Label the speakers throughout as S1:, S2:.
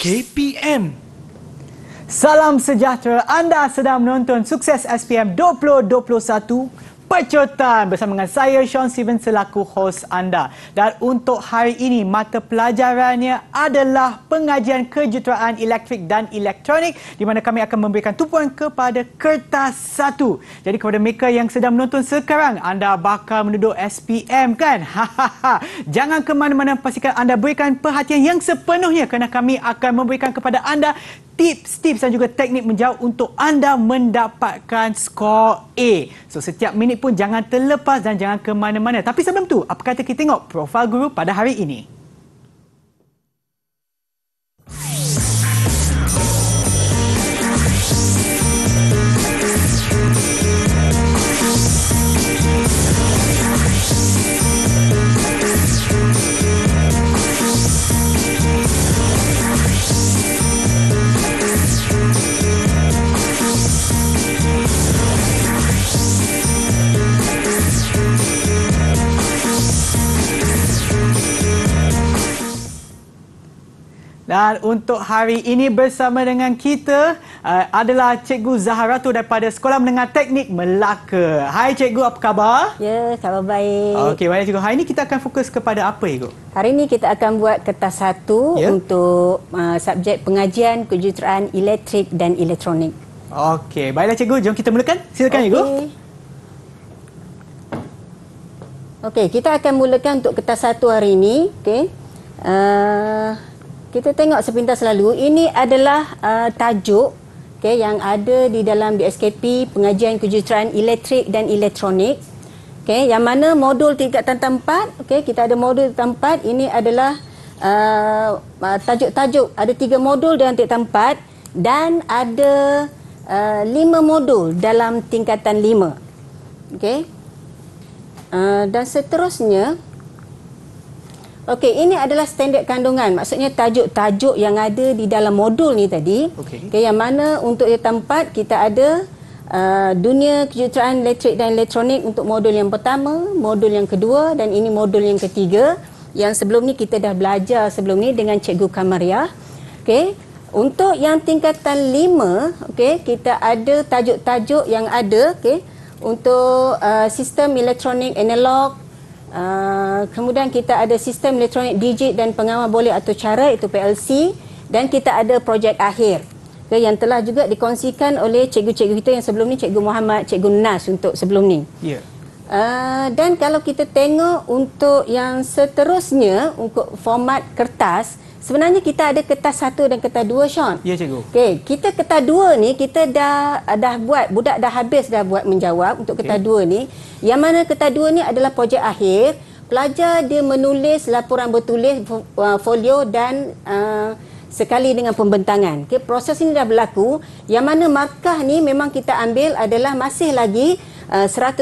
S1: KPM. Salam sejahtera. Anda sedang menonton Sukses SPM 2021. Pecutan bersama dengan saya Sean Steven selaku hos anda. Dan untuk hari ini mata pelajarannya adalah pengajian kejuruteraan elektrik dan elektronik di mana kami akan memberikan tumpuan kepada kertas satu. Jadi kepada mereka yang sedang menonton sekarang, anda bakal menduduk SPM kan? Jangan ke mana-mana pastikan anda berikan perhatian yang sepenuhnya kerana kami akan memberikan kepada anda tips-tips dan juga teknik menjawab untuk anda mendapatkan skor A. So setiap minit pun jangan terlepas dan jangan ke mana-mana. Tapi sebelum tu, apa kata kita tengok profil guru pada hari ini? Dan untuk hari ini bersama dengan kita uh, adalah Cikgu Zaharatu daripada Sekolah Menengah Teknik Melaka. Hai Cikgu, apa khabar? Ya, khabar baik. Okey, baik Cikgu. Hari ini kita akan fokus kepada apa, Cikgu?
S2: Hari ini kita akan buat kertas satu ya? untuk uh, subjek pengajian kejuruteraan elektrik dan elektronik.
S1: Okey, baiklah Cikgu. Jom kita mulakan. Silakan, okay. Cikgu.
S2: Okey, kita akan mulakan untuk kertas satu hari ini. Okey. Uh, kita tengok sepintas selalu ini adalah uh, tajuk okay, yang ada di dalam BSKP pengajian kejuruteraan elektrik dan elektronik okay, yang mana modul tingkat tempat okay, kita ada modul tempat ini adalah uh, uh, tajuk-tajuk ada tiga modul dalam tingkat tempat dan ada uh, lima modul dalam tingkatan lima okay. uh, dan seterusnya Okey, ini adalah standard kandungan. Maksudnya tajuk-tajuk yang ada di dalam modul ni tadi. Okey. Okay, yang mana untuk yang tempat kita ada uh, dunia kejuruteraan elektrik dan elektronik untuk modul yang pertama, modul yang kedua dan ini modul yang ketiga yang sebelum ni kita dah belajar sebelum ni dengan Cikgu Kamaria. Okey. Untuk yang tingkatan lima, okey, kita ada tajuk-tajuk yang ada, okey. Untuk uh, sistem elektronik analog, Uh, kemudian kita ada sistem elektronik digit dan pengawal boleh atau cara itu PLC dan kita ada projek akhir okay, yang telah juga dikongsikan oleh cikgu-cikgu kita yang sebelum ni cikgu Muhammad, cikgu Nas untuk sebelum ni. Yeah. Ya. Uh, dan kalau kita tengok untuk yang seterusnya untuk format kertas, Sebenarnya kita ada kertas satu dan kertas dua, Sean. Ya, cikgu. Okey, kita kertas dua ni kita dah dah buat, budak dah habis dah buat menjawab untuk kertas okay. dua ni. Yang mana kertas dua ni adalah projek akhir. Pelajar dia menulis laporan bertulis uh, folio dan uh, sekali dengan pembentangan. Okey, proses ini dah berlaku. Yang mana markah ni memang kita ambil adalah masih lagi uh, 100%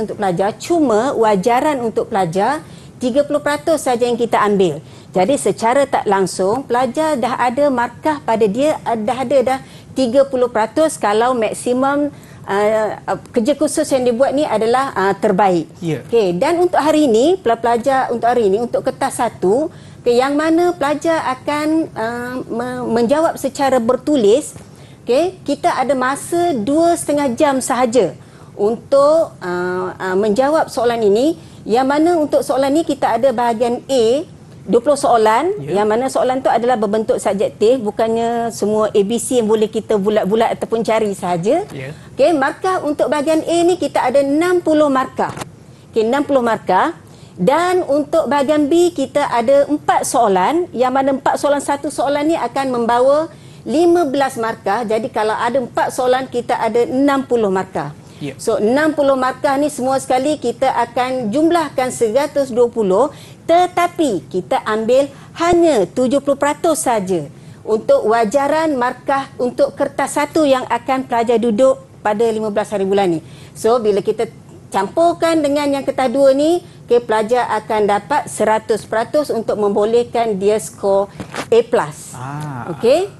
S2: untuk pelajar. Cuma wajaran untuk pelajar 30% saja yang kita ambil. Jadi secara tak langsung pelajar dah ada markah pada dia eh, dah ada dah 30% kalau maksimum uh, kerja khusus yang dibuat ni adalah uh, terbaik. Yeah. Okey dan untuk hari ini pelajar untuk hari ini untuk kertas satu okay, yang mana pelajar akan uh, menjawab secara bertulis okey kita ada masa setengah jam sahaja untuk uh, uh, menjawab soalan ini yang mana untuk soalan ini kita ada bahagian A 20 soalan yeah. yang mana soalan tu adalah berbentuk subjektif bukannya semua ABC yang boleh kita bulat-bulat ataupun cari sahaja. Yeah. Okey, markah untuk bahagian A ni kita ada 60 markah. Okey, 60 markah dan untuk bahagian B kita ada 4 soalan yang mana 4 soalan satu soalan ni akan membawa 15 markah. Jadi kalau ada 4 soalan kita ada 60 markah. Yeah. So 60 markah ni semua sekali kita akan jumlahkan 120 tetapi kita ambil hanya 70% saja untuk wajaran markah untuk kertas satu yang akan pelajar duduk pada 15 hari bulan ni. So bila kita campurkan dengan yang kertas dua ni, okay, pelajar akan dapat 100% untuk membolehkan dia skor A+. Ah. Okay?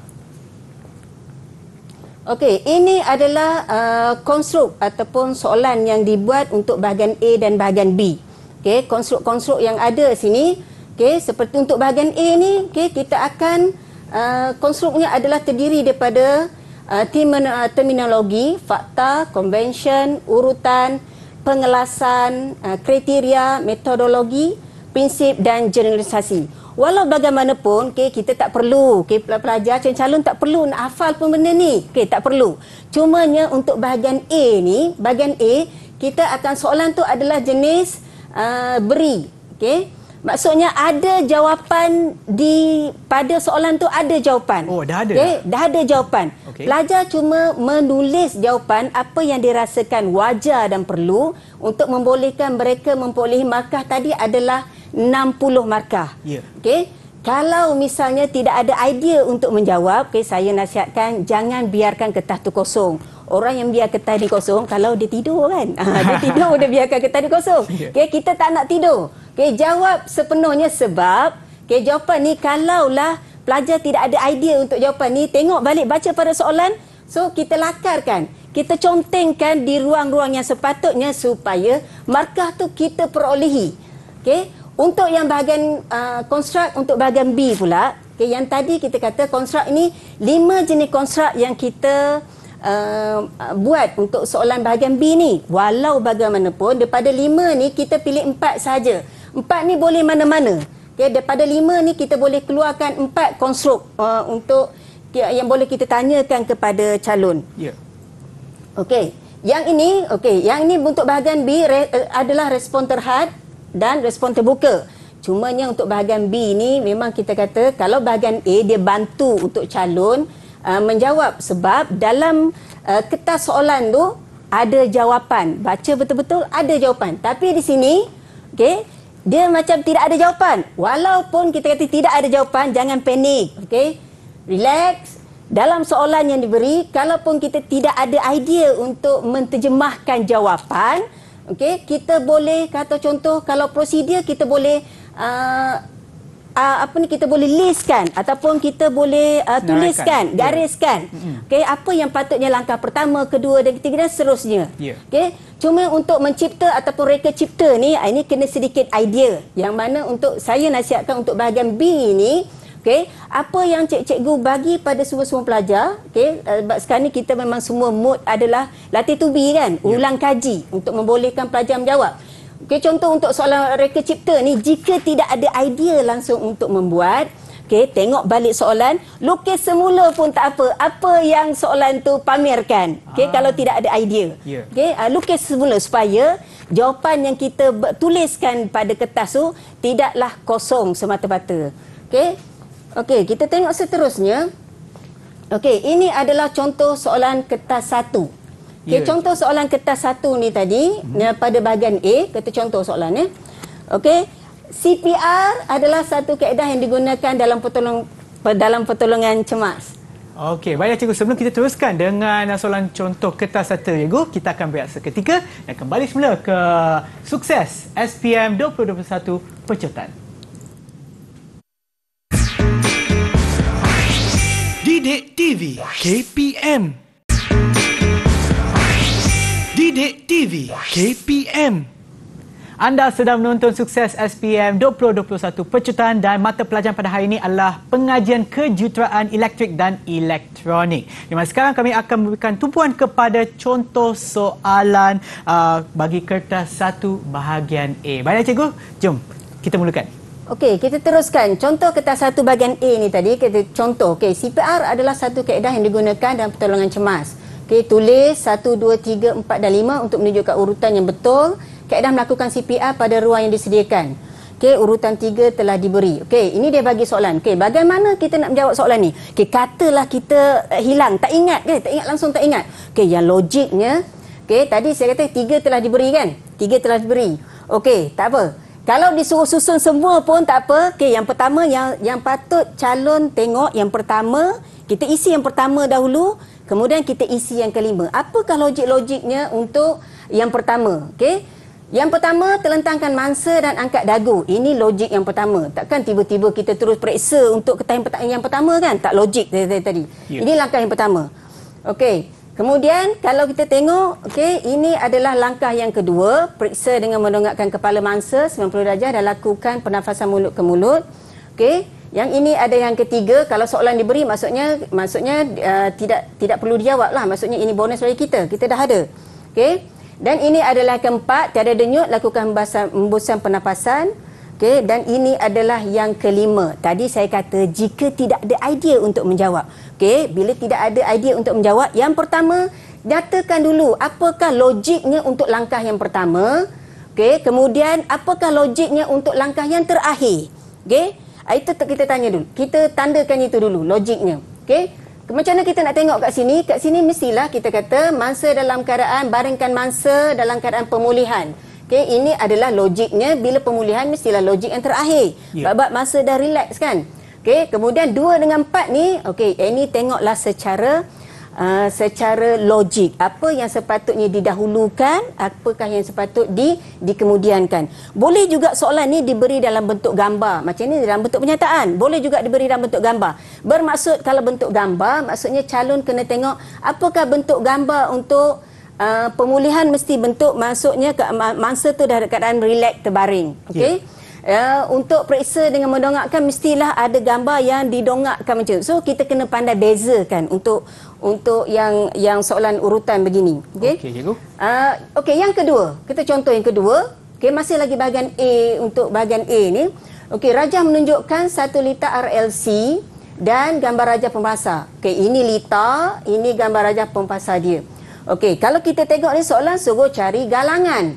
S2: Okey, ini adalah uh, konstruk ataupun soalan yang dibuat untuk bahagian A dan bahagian B okey konstruk-konstruk yang ada sini okey seperti untuk bahagian A ni okey kita akan uh, konstruknya adalah terdiri daripada uh, uh, terminologi fakta convention urutan pengelasan uh, kriteria metodologi prinsip dan generalisasi Walau bagaimanapun, okay, kita tak perlu, okay, pelajar calon calon tak perlu nak hafal pun benda ni. Okay, tak perlu. Cumanya untuk bahagian A ni, bahagian A, kita akan soalan tu adalah jenis uh, Ah, beri okey maksudnya ada jawapan di pada soalan tu ada jawapan oh dah ada okay? dah ada jawapan okay. pelajar cuma menulis jawapan apa yang dirasakan wajar dan perlu untuk membolehkan mereka memperoleh markah tadi adalah 60 markah yeah. okey kalau misalnya tidak ada idea untuk menjawab okay? saya nasihatkan jangan biarkan kertas tu kosong orang yang biar ketai ni kosong kalau dia tidur kan ah, dia tidur dia biarkan ketai ni kosong ya. okay, kita tak nak tidur okay, jawab sepenuhnya sebab okay, jawapan ni kalaulah pelajar tidak ada idea untuk jawapan ni tengok balik baca pada soalan so kita lakarkan kita contengkan di ruang-ruang yang sepatutnya supaya markah tu kita perolehi okay? untuk yang bahagian ah, konstrak uh, untuk bahagian B pula okay, yang tadi kita kata konstrak ini lima jenis konstrak yang kita Uh, buat untuk soalan bahagian B ni walau bagaimanapun daripada lima ni kita pilih empat saja. empat ni boleh mana-mana. okay daripada lima ni kita boleh keluarkan empat konstruk uh, untuk yang boleh kita tanyakan kepada calon. Ya. Yeah. Okey. Yang ini okey, yang ini untuk bahagian B re, uh, adalah respon terhad dan respon terbuka. cuma yang untuk bahagian B ni memang kita kata kalau bahagian A dia bantu untuk calon Uh, menjawab sebab dalam uh, kertas soalan tu ada jawapan. Baca betul-betul ada jawapan. Tapi di sini, okey, dia macam tidak ada jawapan. Walaupun kita kata tidak ada jawapan, jangan panik, okey. Relax. Dalam soalan yang diberi, kalau pun kita tidak ada idea untuk menterjemahkan jawapan, okey, kita boleh kata contoh kalau prosedur kita boleh uh, uh, apa ni kita boleh listkan ataupun kita boleh uh, tuliskan, yeah. gariskan. Okey, apa yang patutnya langkah pertama, kedua dan ketiga dan seterusnya. Yeah. Okey, cuma untuk mencipta ataupun reka cipta ni, ah, ini kena sedikit idea. Yang mana untuk saya nasihatkan untuk bahagian B ini, okey, apa yang cik-cik cikgu bagi pada semua-semua pelajar, okey, uh, sebab sekarang ni kita memang semua mood adalah latih tubi kan, yeah. ulang kaji untuk membolehkan pelajar menjawab. Okay, contoh untuk soalan reka cipta ni jika tidak ada idea langsung untuk membuat okay, tengok balik soalan, lukis semula pun tak apa. Apa yang soalan tu pamerkan? Okay, ah. kalau tidak ada idea. Yeah. Okey, uh, lukis semula supaya jawapan yang kita tuliskan pada kertas tu tidaklah kosong semata-mata. Okay, okay, kita tengok seterusnya. Okay, ini adalah contoh soalan kertas satu. Okay, yeah. Contoh soalan kertas satu ni tadi mm-hmm. pada bahagian A, kita contoh soalan. Eh. Okay, CPR adalah satu kaedah yang digunakan dalam pertolong, dalam pertolongan cemas.
S1: Okey, baiklah cikgu. Sebelum kita teruskan dengan soalan contoh kertas satu, cikgu, kita akan berehat seketika dan kembali semula ke sukses SPM 2021 Pecutan. Didik TV KPM Bidik TV KPM anda sedang menonton sukses SPM 2021 Percutan dan mata pelajaran pada hari ini adalah pengajian kejuruteraan elektrik dan elektronik. Di mana sekarang kami akan memberikan tumpuan kepada contoh soalan uh, bagi kertas satu bahagian A. Baiklah cikgu, jom kita mulakan. Okey,
S2: kita teruskan. Contoh kertas satu bahagian A ini tadi, kita contoh. Okey, CPR adalah satu kaedah yang digunakan dalam pertolongan cemas. Okey, tulis 1, 2, 3, 4 dan 5 untuk menunjukkan urutan yang betul. Kaedah melakukan CPR pada ruang yang disediakan. Okey, urutan 3 telah diberi. Okey, ini dia bagi soalan. Okey, bagaimana kita nak menjawab soalan ni? Okey, katalah kita uh, hilang, tak ingat kan? Tak ingat langsung tak ingat. Okey, yang logiknya, okey, tadi saya kata 3 telah diberi kan? 3 telah diberi. Okey, tak apa. Kalau disuruh susun semua pun tak apa. Okey, yang pertama yang yang patut calon tengok yang pertama, kita isi yang pertama dahulu. Kemudian kita isi yang kelima. Apakah logik-logiknya untuk yang pertama? Okey. Yang pertama, terlentangkan mangsa dan angkat dagu. Ini logik yang pertama. Takkan tiba-tiba kita terus periksa untuk ketahin pertanyaan yang pertama kan? Tak logik tadi. tadi. Yeah. Ini langkah yang pertama. Okey. Kemudian kalau kita tengok, okey, ini adalah langkah yang kedua, periksa dengan mendongakkan kepala mangsa 90 darjah dan lakukan pernafasan mulut ke mulut. Okey. Yang ini ada yang ketiga, kalau soalan diberi maksudnya maksudnya uh, tidak tidak perlu dijawab lah. Maksudnya ini bonus bagi kita, kita dah ada. Okay? Dan ini adalah keempat, tiada denyut, lakukan hembusan pernafasan. Okay? Dan ini adalah yang kelima. Tadi saya kata jika tidak ada idea untuk menjawab. Okay? Bila tidak ada idea untuk menjawab, yang pertama, nyatakan dulu apakah logiknya untuk langkah yang pertama. Okay? Kemudian apakah logiknya untuk langkah yang terakhir. Okay? Ah, itu kita tanya dulu. Kita tandakan itu dulu, logiknya. Okey? Macam mana kita nak tengok kat sini? Kat sini mestilah kita kata mangsa dalam keadaan, barengkan mangsa dalam keadaan pemulihan. Okey, ini adalah logiknya bila pemulihan mestilah logik yang terakhir. Yeah. Ya. Bab masa dah relax kan? Okey, kemudian 2 dengan 4 ni, okey, ini eh, tengoklah secara uh, secara logik apa yang sepatutnya didahulukan apakah yang sepatut di dikemudiankan boleh juga soalan ni diberi dalam bentuk gambar macam ni dalam bentuk pernyataan boleh juga diberi dalam bentuk gambar bermaksud kalau bentuk gambar maksudnya calon kena tengok apakah bentuk gambar untuk Uh, pemulihan mesti bentuk maksudnya ke, mangsa tu dah keadaan relax terbaring okey yeah. uh, ya, untuk periksa dengan mendongakkan mestilah ada gambar yang didongakkan macam tu. so kita kena pandai bezakan untuk untuk yang yang soalan urutan begini. Okey, okay, cikgu. Ah, uh, okey, yang kedua. Kita contoh yang kedua. Okey, masih lagi bahagian A untuk bahagian A ni. Okey, rajah menunjukkan satu liter RLC dan gambar rajah pembasar. Okey, ini liter, ini gambar rajah pembasar dia. Okey, kalau kita tengok ni soalan suruh cari galangan.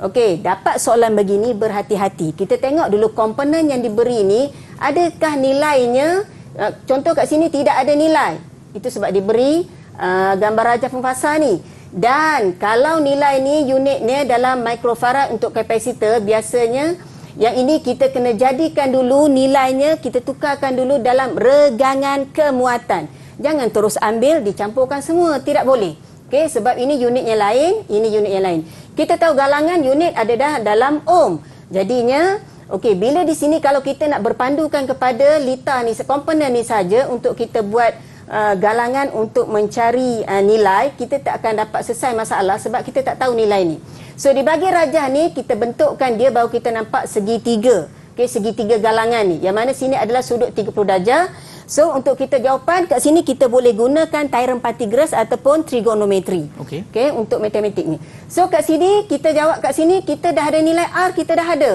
S2: Okey, dapat soalan begini berhati-hati. Kita tengok dulu komponen yang diberi ni adakah nilainya ah, contoh kat sini tidak ada nilai. Itu sebab diberi uh, gambar raja pemfasa ni. Dan kalau nilai ni unitnya dalam mikrofarad untuk kapasitor biasanya yang ini kita kena jadikan dulu nilainya kita tukarkan dulu dalam regangan kemuatan. Jangan terus ambil dicampurkan semua tidak boleh. Okey sebab ini unit yang lain, ini unit yang lain. Kita tahu galangan unit ada dah dalam ohm. Jadinya okey bila di sini kalau kita nak berpandukan kepada litar ni sekomponen ni saja untuk kita buat uh, galangan untuk mencari uh, nilai, kita tak akan dapat selesai masalah sebab kita tak tahu nilai ni. So di bahagian rajah ni kita bentukkan dia baru kita nampak segi tiga. Okey, segi tiga galangan ni. Yang mana sini adalah sudut 30 darjah. So untuk kita jawapan kat sini kita boleh gunakan Theorem Pythagoras ataupun trigonometri. okay, okay untuk matematik ni. So kat sini kita jawab kat sini kita dah ada nilai R kita dah ada.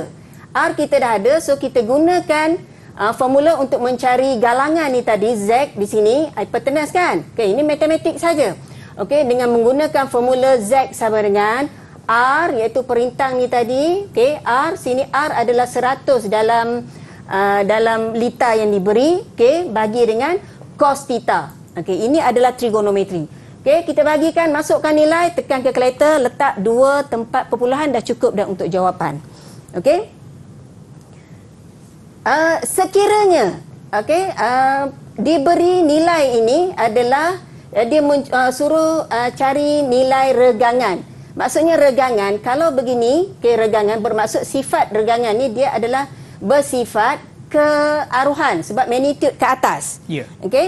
S2: R kita dah ada. So kita gunakan uh, formula untuk mencari galangan ni tadi Z di sini hypotenuse ah, kan okey ini matematik saja okey dengan menggunakan formula Z sama dengan R iaitu perintang ni tadi okey R sini R adalah 100 dalam uh, dalam lita yang diberi okey bagi dengan cos theta okey ini adalah trigonometri Okey, kita bagikan, masukkan nilai, tekan ke kalkulator, letak dua tempat perpuluhan dah cukup dah untuk jawapan. Okey? Ah, sekiranya okay, uh, ah, diberi nilai ini adalah uh, dia uh, suruh uh, cari nilai regangan. Maksudnya regangan kalau begini okay, regangan bermaksud sifat regangan ini dia adalah bersifat kearuhan sebab magnitude ke atas. Ya. Yeah. Okey.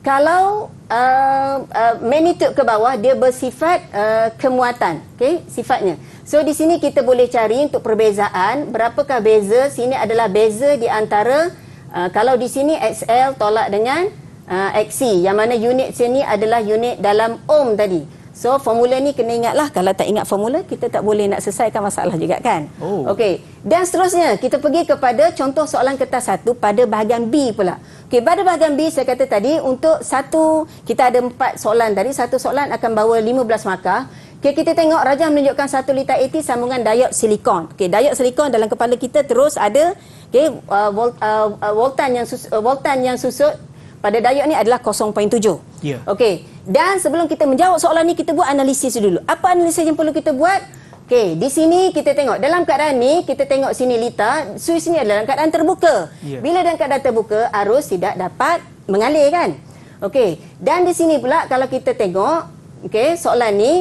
S2: Kalau uh, uh, magnitude ke bawah dia bersifat uh, kemuatan. okay, sifatnya. So di sini kita boleh cari untuk perbezaan berapakah beza sini adalah beza di antara uh, kalau di sini XL tolak dengan uh, XC yang mana unit sini adalah unit dalam ohm tadi. So formula ni kena ingatlah kalau tak ingat formula kita tak boleh nak selesaikan masalah juga kan. Oh. Okey. Dan seterusnya kita pergi kepada contoh soalan kertas satu pada bahagian B pula. Okay pada bahagian B saya kata tadi untuk satu kita ada empat soalan tadi satu soalan akan bawa 15 markah. Okay, kita tengok Raja menunjukkan satu liter 80 sambungan diod silikon. Okay, diod silikon dalam kepala kita terus ada okay, uh, volt, uh, uh voltan yang sus, uh, voltan yang susut pada diod ni adalah 0.7. Ya. Yeah. Okay. Dan sebelum kita menjawab soalan ni, kita buat analisis dulu. Apa analisis yang perlu kita buat? Okey, di sini kita tengok. Dalam keadaan ni, kita tengok sini lita. Suis ni adalah dalam keadaan terbuka. Yeah. Bila dalam keadaan terbuka, arus tidak dapat mengalir kan? Okey, dan di sini pula kalau kita tengok, okey, soalan ni,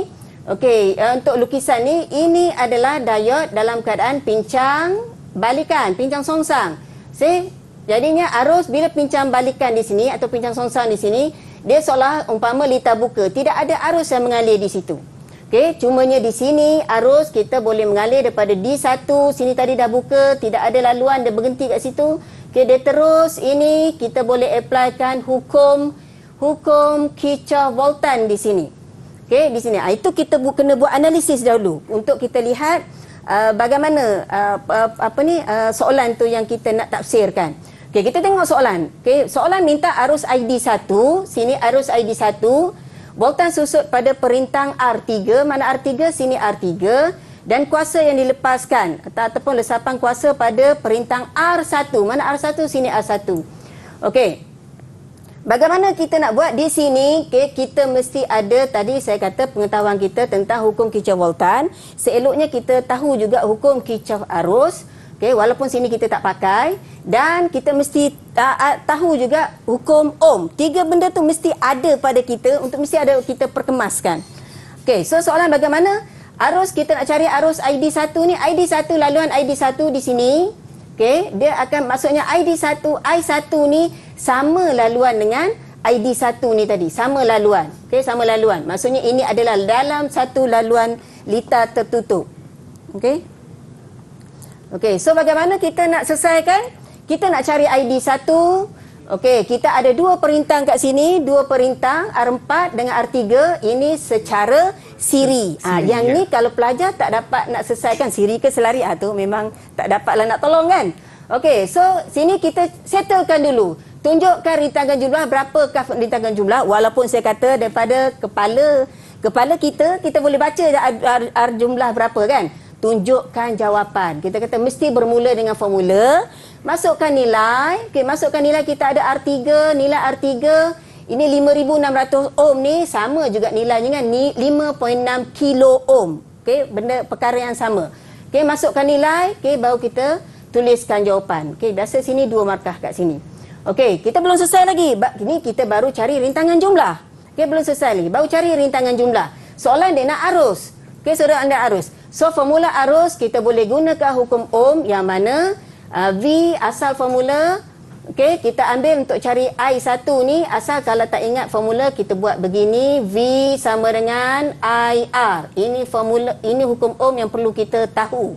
S2: Okey, eh, untuk lukisan ni, ini adalah Dayot dalam keadaan pincang balikan, pincang songsang. See? Jadinya arus bila pincang balikan di sini atau pincang songsang di sini, dia seolah umpama lita buka. Tidak ada arus yang mengalir di situ. Okey, cumanya di sini arus kita boleh mengalir daripada D1, sini tadi dah buka, tidak ada laluan, dia berhenti kat situ. Okey, dia terus ini kita boleh applykan hukum hukum kirchhoff voltan di sini. Okey, di sini. Ah, itu kita bu- kena buat analisis dahulu untuk kita lihat uh, bagaimana uh, uh, apa ni uh, soalan tu yang kita nak tafsirkan. Okey, kita tengok soalan. Okey, soalan minta arus ID 1, sini arus ID 1, voltan susut pada perintang R3, mana R3? Sini R3 dan kuasa yang dilepaskan atau, ataupun lesapan kuasa pada perintang R1. Mana R1? Sini R1. Okey. Bagaimana kita nak buat di sini? Okay, kita mesti ada tadi saya kata pengetahuan kita tentang hukum kicau voltan. Seeloknya kita tahu juga hukum kicau arus. Okay, walaupun sini kita tak pakai dan kita mesti uh, tahu juga hukum ohm. Tiga benda tu mesti ada pada kita untuk mesti ada kita perkemaskan. Okay, so soalan bagaimana arus kita nak cari arus ID satu ni ID satu laluan ID satu di sini. Okay, dia akan maksudnya ID satu, I satu ni sama laluan dengan ID satu ni tadi sama laluan okey sama laluan maksudnya ini adalah dalam satu laluan lita tertutup okey okey so bagaimana kita nak selesaikan kita nak cari ID satu, Okey, kita ada dua perintang kat sini, dua perintang R4 dengan R3 ini secara siri. Ah, siri ah, ha, yang ya. ni kalau pelajar tak dapat nak selesaikan siri ke selari ha, tu memang tak dapatlah nak tolong kan. Okey, so sini kita settlekan dulu tunjukkan rintangan jumlah berapa? berapakah rintangan jumlah walaupun saya kata daripada kepala kepala kita kita boleh baca ar, ar, ar jumlah berapa kan tunjukkan jawapan kita kata mesti bermula dengan formula masukkan nilai okey masukkan nilai kita ada R3 nilai R3 ini 5600 ohm ni sama juga nilainya kan ni 5.6 kilo ohm okey benda perkara yang sama okey masukkan nilai okey baru kita tuliskan jawapan okey biasa sini dua markah kat sini Okey, kita belum selesai lagi. Ini kita baru cari rintangan jumlah. Okey, belum selesai lagi. Baru cari rintangan jumlah. Soalan dia nak arus. Okey, saudara anda arus. So, formula arus kita boleh gunakan hukum Ohm yang mana uh, V asal formula. Okey, kita ambil untuk cari I1 ni. Asal kalau tak ingat formula, kita buat begini. V sama dengan IR. Ini formula, ini hukum Ohm yang perlu kita tahu.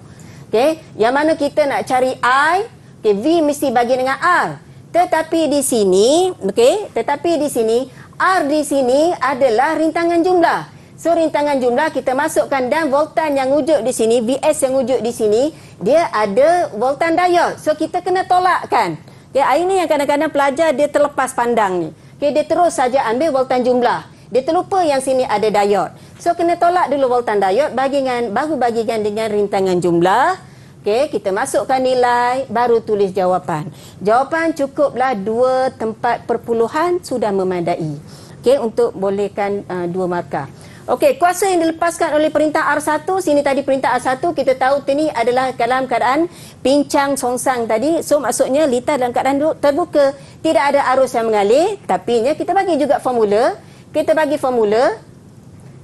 S2: Okey, yang mana kita nak cari I. Okey, V mesti bagi dengan R. Tetapi di sini, okey, tetapi di sini R di sini adalah rintangan jumlah. So rintangan jumlah kita masukkan dan voltan yang wujud di sini, VS yang wujud di sini, dia ada voltan daya. So kita kena tolakkan. Okey, ini yang kadang-kadang pelajar dia terlepas pandang ni. Okey, dia terus saja ambil voltan jumlah. Dia terlupa yang sini ada diode. So kena tolak dulu voltan diode bagi dengan baru bagi dengan rintangan jumlah. Okey, kita masukkan nilai, baru tulis jawapan. Jawapan cukuplah dua tempat perpuluhan sudah memadai. Okey, untuk bolehkan uh, dua markah. Okey, kuasa yang dilepaskan oleh perintah R1, sini tadi perintah R1, kita tahu ini adalah dalam keadaan pincang songsang tadi. So, maksudnya lita dalam keadaan terbuka, tidak ada arus yang mengalir. Tapi, ya, kita bagi juga formula. Kita bagi formula.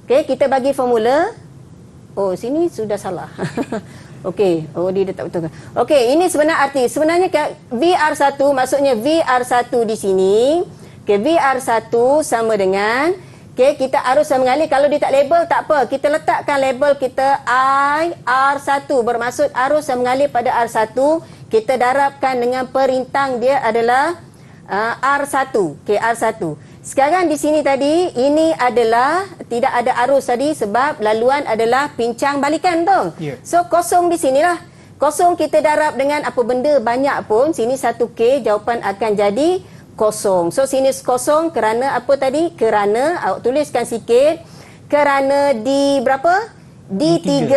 S2: Okey, kita bagi formula. Oh, sini sudah salah. Okey, oh dia tak betul. Okey, ini sebenarnya arti sebenarnya VR1 maksudnya VR1 di sini ke okay, VR1 sama dengan Okey, kita arus sama mengalir. Kalau dia tak label, tak apa. Kita letakkan label kita I R 1 Bermaksud arus sama mengalir pada R1. Kita darabkan dengan perintang dia adalah uh, R1. Okey, R1. Sekarang di sini tadi, ini adalah tidak ada arus tadi sebab laluan adalah pincang balikan tu. Yeah. So kosong di sinilah. Kosong kita darab dengan apa benda banyak pun, sini 1K jawapan akan jadi kosong. So sini kosong kerana apa tadi? Kerana, awak tuliskan sikit, kerana di berapa? D3. D3.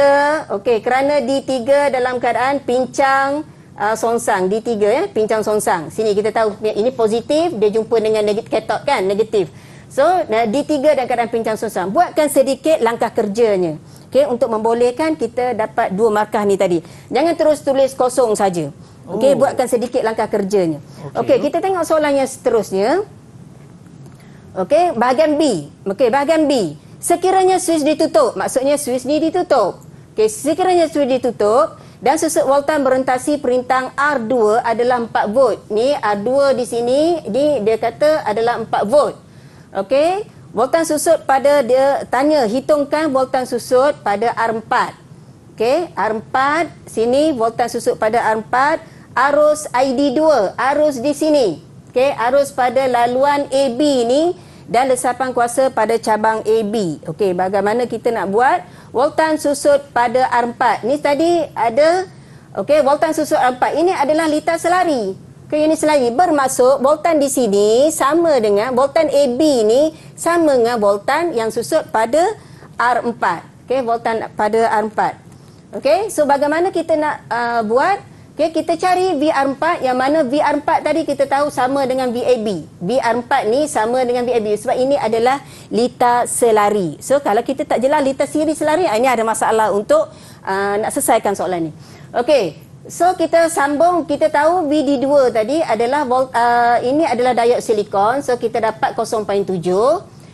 S2: Okey, kerana D3 dalam keadaan pincang balikan uh, ah, Songsang D3 ya eh? pincang Songsang sini kita tahu ini positif dia jumpa dengan negatif ketok kan negatif so uh, D3 dan keadaan pincang Songsang buatkan sedikit langkah kerjanya okey untuk membolehkan kita dapat dua markah ni tadi jangan terus tulis kosong saja okey oh. buatkan sedikit langkah kerjanya okey okay, kita tengok soalan yang seterusnya okey bahagian B okey bahagian B sekiranya Swiss ditutup maksudnya Swiss ni ditutup okey sekiranya switch ditutup dan susut voltan berentasi perintang R2 adalah 4 volt. Ni R2 di sini, ni dia kata adalah 4 volt. Okey. Voltan susut pada dia tanya hitungkan voltan susut pada R4. Okey, R4 sini voltan susut pada R4 arus ID2, arus di sini. Okey, arus pada laluan AB ni dan lesapan kuasa pada cabang AB. Okey, bagaimana kita nak buat voltan susut pada R4? Ni tadi ada okey, voltan susut R4. Ini adalah litar selari. Okey, ini selari bermaksud voltan di sini sama dengan voltan AB ni sama dengan voltan yang susut pada R4. Okey, voltan pada R4. Okey, so bagaimana kita nak uh, buat buat Okey, kita cari VR4 yang mana VR4 tadi kita tahu sama dengan VAB. VR4 ni sama dengan VAB sebab ini adalah lita selari. So kalau kita tak jelas lita siri selari, ah, ini ada masalah untuk uh, nak selesaikan soalan ni. Okey. So kita sambung kita tahu VD2 tadi adalah uh, ini adalah dioksid silikon. So kita dapat 0.7.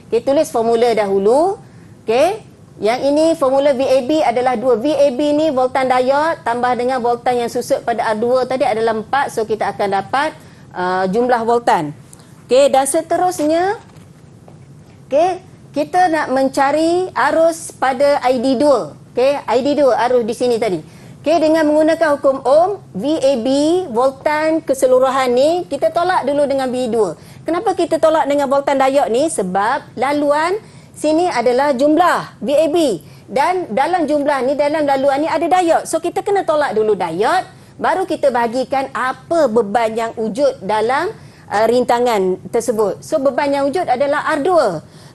S2: Kita tulis formula dahulu. Okey. Yang ini formula VAB adalah 2. VAB ni voltan daya tambah dengan voltan yang susut pada R2 tadi adalah 4. So kita akan dapat uh, jumlah voltan. Okey dan seterusnya. Okey kita nak mencari arus pada ID2. Okey ID2 arus di sini tadi. Okey dengan menggunakan hukum Ohm VAB voltan keseluruhan ni kita tolak dulu dengan V2. Kenapa kita tolak dengan voltan diode ni? Sebab laluan sini adalah jumlah VAB dan dalam jumlah ni dalam laluan ni ada diode so kita kena tolak dulu diode baru kita bahagikan apa beban yang wujud dalam uh, rintangan tersebut so beban yang wujud adalah R2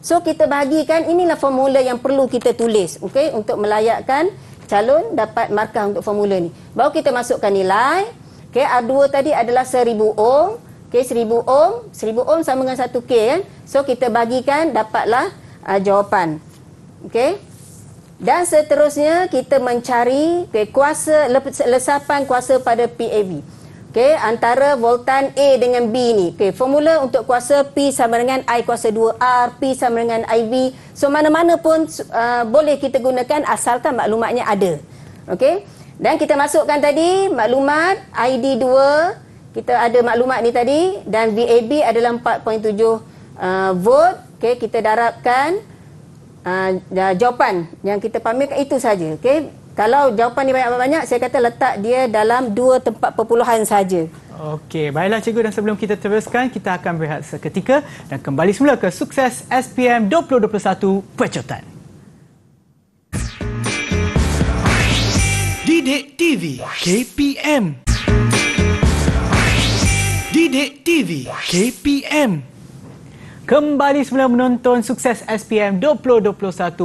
S2: so kita bahagikan inilah formula yang perlu kita tulis okay, untuk melayakkan calon dapat markah untuk formula ni baru kita masukkan nilai okay, R2 tadi adalah 1000 ohm okay, 1000 ohm 1000 ohm sama dengan 1k kan so kita bagikan dapatlah 1.2 uh, jawapan. Okey. Dan seterusnya kita mencari okay, kuasa lesapan kuasa pada PAB, Okey, antara voltan A dengan B ni. Okey, formula untuk kuasa P sama dengan I kuasa 2R, P sama dengan IV. So mana-mana pun uh, boleh kita gunakan asalkan maklumatnya ada. Okey. Dan kita masukkan tadi maklumat ID 2 kita ada maklumat ni tadi dan VAB adalah 4.7 uh, ah, volt okey kita darabkan uh, jawapan yang kita pamerkan itu saja okey kalau jawapan ni banyak-banyak saya kata letak dia dalam dua tempat perpuluhan saja
S1: okey baiklah cikgu dan sebelum kita teruskan kita akan berehat seketika dan kembali semula ke sukses SPM 2021 pecutan Didik TV KPM Didik TV KPM kembali semula menonton sukses SPM 2021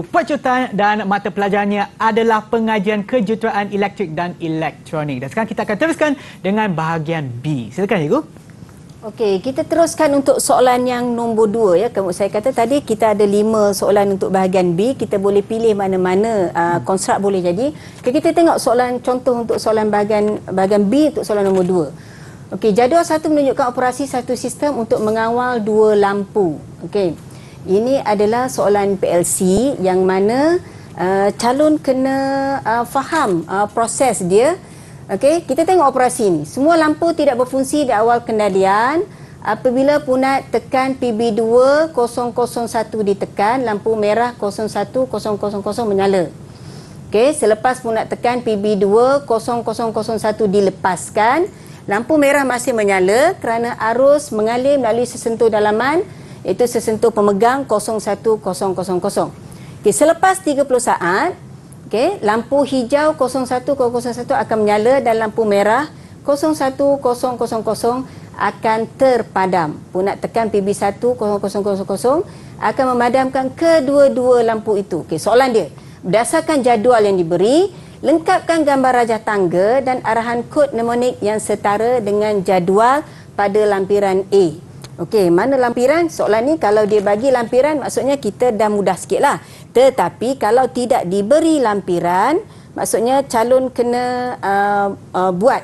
S1: pecutan dan mata pelajarannya adalah pengajian kejuruteraan elektrik dan elektronik. Dan sekarang kita akan teruskan dengan bahagian B. Silakan cikgu.
S2: Okey, kita teruskan untuk soalan yang nombor dua ya. Kamu saya kata tadi kita ada lima soalan untuk bahagian B. Kita boleh pilih mana-mana uh, hmm. konstruk boleh jadi. Okay, kita tengok soalan contoh untuk soalan bahagian bahagian B untuk soalan nombor dua. Okey, jadual satu menunjukkan operasi satu sistem untuk mengawal dua lampu. Okey. Ini adalah soalan PLC yang mana uh, calon kena uh, faham uh, proses dia. Okey, kita tengok operasi ini. Semua lampu tidak berfungsi di awal kendalian. Apabila punat tekan PB2001 ditekan, lampu merah 01000 menyala. Okey, selepas punat tekan PB2001 dilepaskan, Lampu merah masih menyala kerana arus mengalir melalui sesentuh dalaman iaitu sesentuh pemegang 01000. Okey, selepas 30 saat, okey, lampu hijau 01001 akan menyala dan lampu merah 01000 akan terpadam. Pun nak tekan PB1 akan memadamkan kedua-dua lampu itu. Okey, soalan dia, berdasarkan jadual yang diberi, Lengkapkan gambar rajah tangga dan arahan kod mnemonik yang setara dengan jadual pada lampiran A. Okey, mana lampiran? Soalan ni kalau dia bagi lampiran maksudnya kita dah mudah lah. Tetapi kalau tidak diberi lampiran, maksudnya calon kena uh, uh, buat.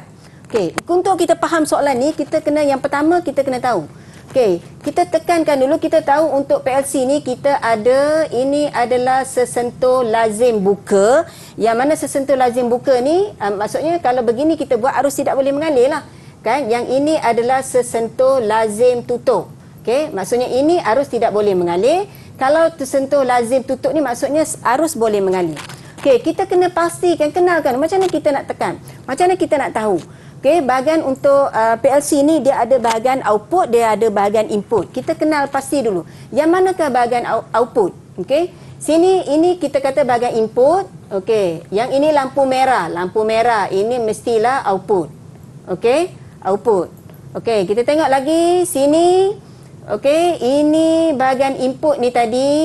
S2: Okey, untuk kita faham soalan ni, kita kena yang pertama kita kena tahu Okey, kita tekankan dulu kita tahu untuk PLC ni kita ada ini adalah sesentuh lazim buka. Yang mana sesentuh lazim buka ni uh, maksudnya kalau begini kita buat arus tidak boleh mengalir lah. Kan? Yang ini adalah sesentuh lazim tutup. Okey, maksudnya ini arus tidak boleh mengalir. Kalau tersentuh lazim tutup ni maksudnya arus boleh mengalir. Okey, kita kena pastikan, kenalkan macam mana kita nak tekan. Macam mana kita nak tahu. Okey, bahagian untuk uh, PLC ni dia ada bahagian output, dia ada bahagian input. Kita kenal pasti dulu. Yang manakah bahagian output? Okey. Sini ini kita kata bahagian input. Okey. Yang ini lampu merah. Lampu merah ini mestilah output. Okey. Output. Okey, kita tengok lagi sini. Okey, ini bahagian input ni tadi.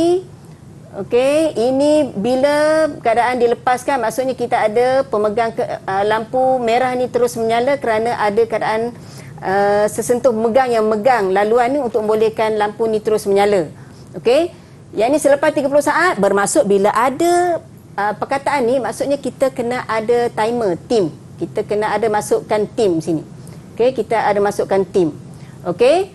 S2: Okey, ini bila keadaan dilepaskan maksudnya kita ada pemegang ke, uh, lampu merah ni terus menyala kerana ada keadaan uh, sesentuh pemegang yang megang laluan ni untuk membolehkan lampu ni terus menyala. Okey. Yang ini selepas 30 saat bermaksud bila ada uh, perkataan ni maksudnya kita kena ada timer, tim. Kita kena ada masukkan tim sini. Okey, kita ada masukkan tim. Okey.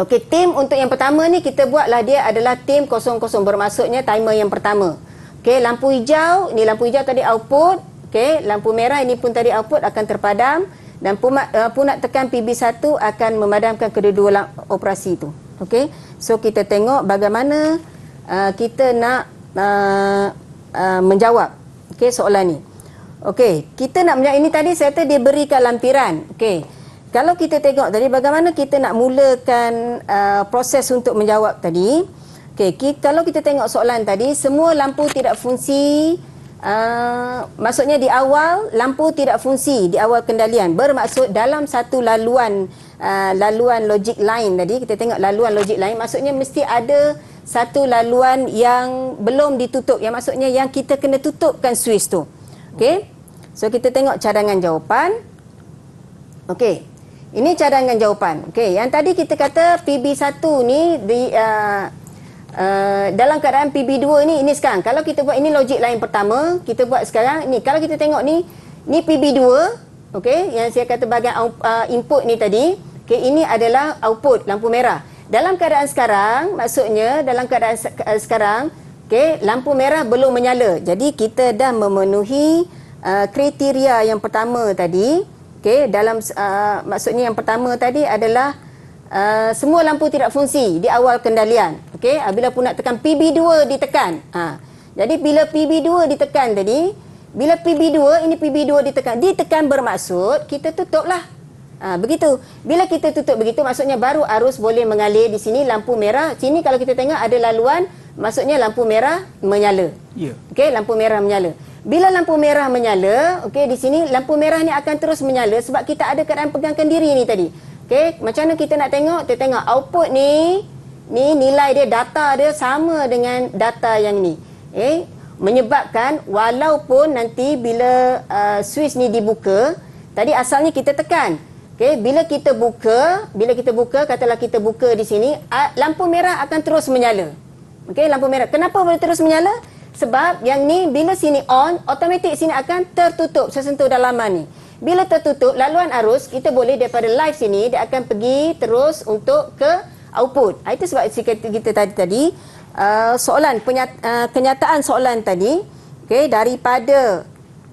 S2: Okey, tim untuk yang pertama ni kita buatlah dia adalah tim kosong-kosong bermaksudnya timer yang pertama. Okey, lampu hijau, ni lampu hijau tadi output. Okey, lampu merah ini pun tadi output akan terpadam dan eh, pun nak tekan PB1 akan memadamkan kedua-dua operasi itu. Okey. So kita tengok bagaimana uh, kita nak uh, uh, menjawab okey soalan ni. Okey, kita nak menjawab ini tadi saya kata dia berikan lampiran. Okey kalau kita tengok tadi bagaimana kita nak mulakan uh, proses untuk menjawab tadi okay, kita, kalau kita tengok soalan tadi semua lampu tidak fungsi uh, maksudnya di awal lampu tidak fungsi di awal kendalian bermaksud dalam satu laluan uh, laluan logic line tadi kita tengok laluan logic line maksudnya mesti ada satu laluan yang belum ditutup yang maksudnya yang kita kena tutupkan switch tu okey so kita tengok cadangan jawapan okey ini cadangan jawapan. Okey, yang tadi kita kata PB1 ni di uh, uh, dalam keadaan PB2 ni ini sekarang. Kalau kita buat ini logik lain pertama, kita buat sekarang ni. Kalau kita tengok ni, ni PB2, okey, yang saya kata bahagian uh, input ni tadi, okey, ini adalah output lampu merah. Dalam keadaan sekarang, maksudnya dalam keadaan se- uh, sekarang, okey, lampu merah belum menyala. Jadi kita dah memenuhi uh, kriteria yang pertama tadi. Okey, dalam uh, maksudnya yang pertama tadi adalah uh, semua lampu tidak fungsi di awal kendalian. Okey, uh, bila pun nak tekan PB2 ditekan. Ha. Uh, jadi bila PB2 ditekan tadi, bila PB2 ini PB2 ditekan, ditekan bermaksud kita tutuplah. Ha, begitu. Bila kita tutup begitu maksudnya baru arus boleh mengalir di sini lampu merah. Sini kalau kita tengok ada laluan, maksudnya lampu merah menyala. Ya. Yeah. Okey, lampu merah menyala. Bila lampu merah menyala, okey di sini lampu merah ni akan terus menyala sebab kita ada keadaan pegangkan diri ni tadi. Okey, macam mana kita nak tengok? Kita tengok output ni, ni nilai dia data dia sama dengan data yang ni. eh? menyebabkan walaupun nanti bila uh, switch ni dibuka, tadi asalnya kita tekan. Okey, bila kita buka, bila kita buka, katalah kita buka di sini, uh, lampu merah akan terus menyala. Okey, lampu merah. Kenapa boleh terus menyala? Sebab yang ni bila sini on, automatik sini akan tertutup sesentuh dalaman ni. Bila tertutup, laluan arus kita boleh daripada live sini dia akan pergi terus untuk ke output. Ah, itu sebab kita tadi tadi uh, soalan penyata, uh, kenyataan soalan tadi Okay, daripada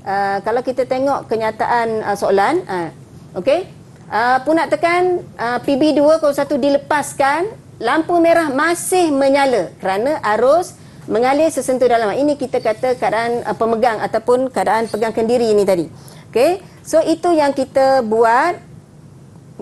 S2: uh, kalau kita tengok kenyataan uh, soalan uh, okey uh, pun nak tekan uh, PB201 dilepaskan lampu merah masih menyala kerana arus mengalir sesentuh dalam ini kita kata keadaan uh, pemegang ataupun keadaan pegang kendiri ini tadi okey so itu yang kita buat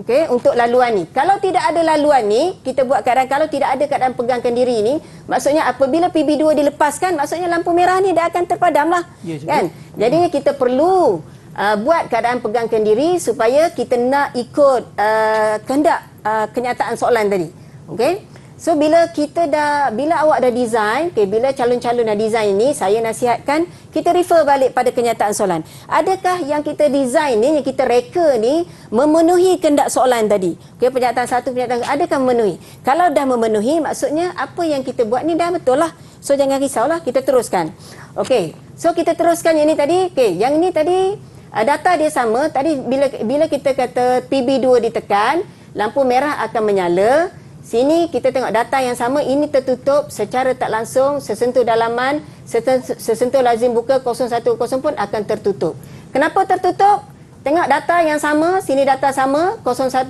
S2: okey untuk laluan ni kalau tidak ada laluan ni kita buat keadaan kalau tidak ada keadaan pegang kendiri ini maksudnya apabila PB2 dilepaskan maksudnya lampu merah ni dia akan terpadamlah ya, ya, kan jadinya hmm. kita perlu Uh, buat keadaan pegang kendiri supaya kita nak ikut uh, kehendak uh, kenyataan soalan tadi okay. So bila kita dah bila awak dah design, okay, bila calon-calon dah design ni, saya nasihatkan kita refer balik pada kenyataan soalan. Adakah yang kita design ni, yang kita reka ni memenuhi kehendak soalan tadi? Okey, pernyataan satu, pernyataan dua, adakah memenuhi? Kalau dah memenuhi, maksudnya apa yang kita buat ni dah betul lah. So jangan risaulah, kita teruskan. Okey. So kita teruskan yang ni tadi. Okey, yang ni tadi uh, data dia sama. Tadi bila bila kita kata PB2 ditekan, lampu merah akan menyala. Sini kita tengok data yang sama ini tertutup secara tak langsung sesentuh dalaman sesentuh lazim buka 010 pun akan tertutup. Kenapa tertutup? Tengok data yang sama, sini data sama 0100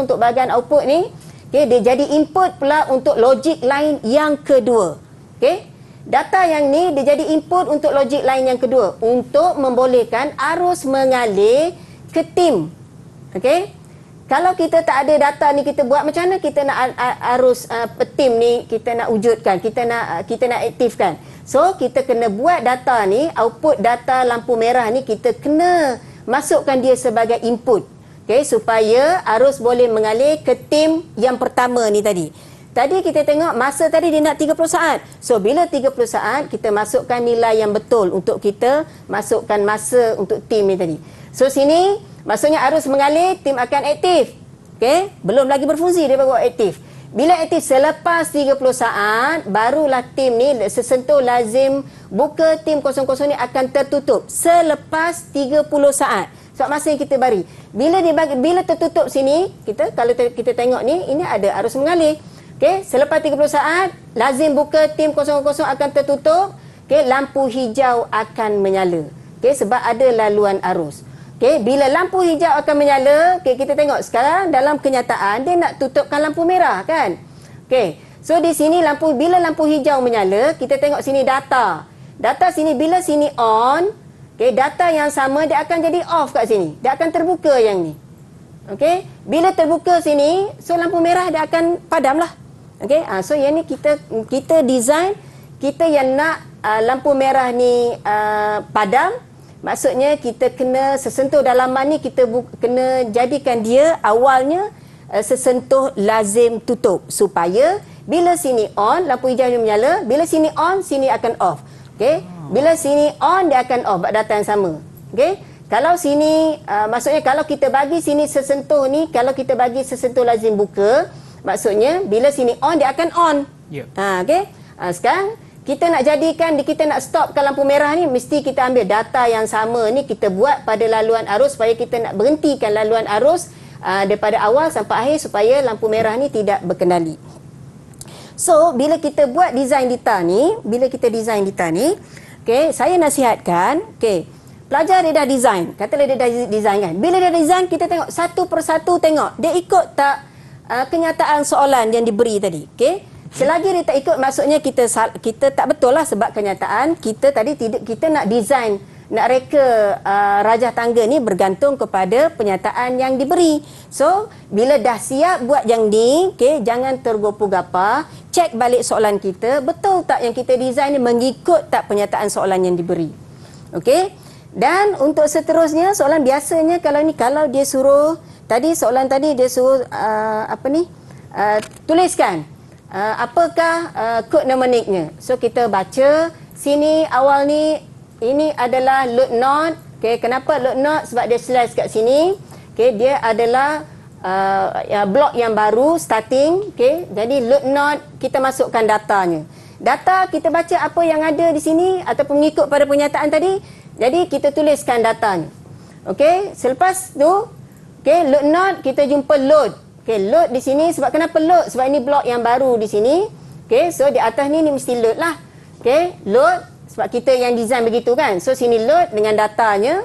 S2: untuk bahagian output ni. Okey, dia jadi input pula untuk logic line yang kedua. Okey. Data yang ni dia jadi input untuk logic line yang kedua untuk membolehkan arus mengalir ke tim. Okey kalau kita tak ada data ni kita buat macam mana kita nak arus uh, petim ni kita nak wujudkan kita nak uh, kita nak aktifkan so kita kena buat data ni output data lampu merah ni kita kena masukkan dia sebagai input okey supaya arus boleh mengalir ke tim yang pertama ni tadi tadi kita tengok masa tadi dia nak 30 saat so bila 30 saat kita masukkan nilai yang betul untuk kita masukkan masa untuk tim ni tadi so sini Maksudnya arus mengalir, tim akan aktif. Okey, belum lagi berfungsi dia baru aktif. Bila aktif selepas 30 saat, barulah tim ni sesentuh lazim buka tim kosong-kosong ni akan tertutup selepas 30 saat. Sebab masa yang kita bari. Bila dia bagi, bila tertutup sini, kita kalau kita tengok ni, ini ada arus mengalir. Okey, selepas 30 saat, lazim buka tim kosong-kosong akan tertutup. Okey, lampu hijau akan menyala. Okey, sebab ada laluan arus. Okay, bila lampu hijau akan menyala, okay kita tengok sekarang dalam kenyataan dia nak tutupkan lampu merah kan? Okay, So di sini lampu bila lampu hijau menyala, kita tengok sini data. Data sini bila sini on, okay data yang sama dia akan jadi off kat sini. Dia akan terbuka yang ni. okay bila terbuka sini, so lampu merah dia akan padamlah. Okey, ha, so yang ni kita kita design kita yang nak uh, lampu merah ni uh, padam Maksudnya kita kena sesentuh dalaman ni kita kena jadikan dia awalnya uh, sesentuh lazim tutup supaya bila sini on lampu hijau menyala, bila sini on sini akan off. Okey. Bila sini on dia akan off berdatan sama. Okey. Kalau sini uh, maksudnya kalau kita bagi sini sesentuh ni kalau kita bagi sesentuh lazim buka maksudnya bila sini on dia akan on. Ya. Yeah. Ha okey. Uh, sekarang kita nak jadikan kita nak stopkan lampu merah ni mesti kita ambil data yang sama ni kita buat pada laluan arus supaya kita nak berhentikan laluan arus uh, daripada awal sampai akhir supaya lampu merah ni tidak berkenali. so bila kita buat design detail ni bila kita design detail ni okay, saya nasihatkan okay, pelajar dia dah design katalah dia dah design kan bila dia design kita tengok satu persatu tengok dia ikut tak uh, kenyataan soalan yang diberi tadi okay? Selagi dia tak ikut maksudnya kita kita tak betul lah sebab kenyataan kita tadi tidak kita nak design nak reka uh, rajah tangga ni bergantung kepada penyataan yang diberi. So, bila dah siap buat yang ni, okay, jangan tergopu-gapa, cek balik soalan kita, betul tak yang kita design ni mengikut tak penyataan soalan yang diberi. Okey? Dan untuk seterusnya, soalan biasanya kalau ni kalau dia suruh tadi soalan tadi dia suruh uh, apa ni? Uh, tuliskan uh, apakah uh, kod nomeniknya. So kita baca sini awal ni ini adalah load not. Okey, kenapa load not? Sebab dia slice kat sini. Okey, dia adalah uh, ya, blok yang baru starting. Okey, jadi load not kita masukkan datanya. Data kita baca apa yang ada di sini ataupun mengikut pada pernyataan tadi. Jadi kita tuliskan datanya. Okey, selepas tu Okay, load not, kita jumpa load. Okay, load di sini sebab kenapa load? Sebab ini blok yang baru di sini. Okay, so di atas ni ni mesti load lah. Okay, load sebab kita yang design begitu kan. So sini load dengan datanya.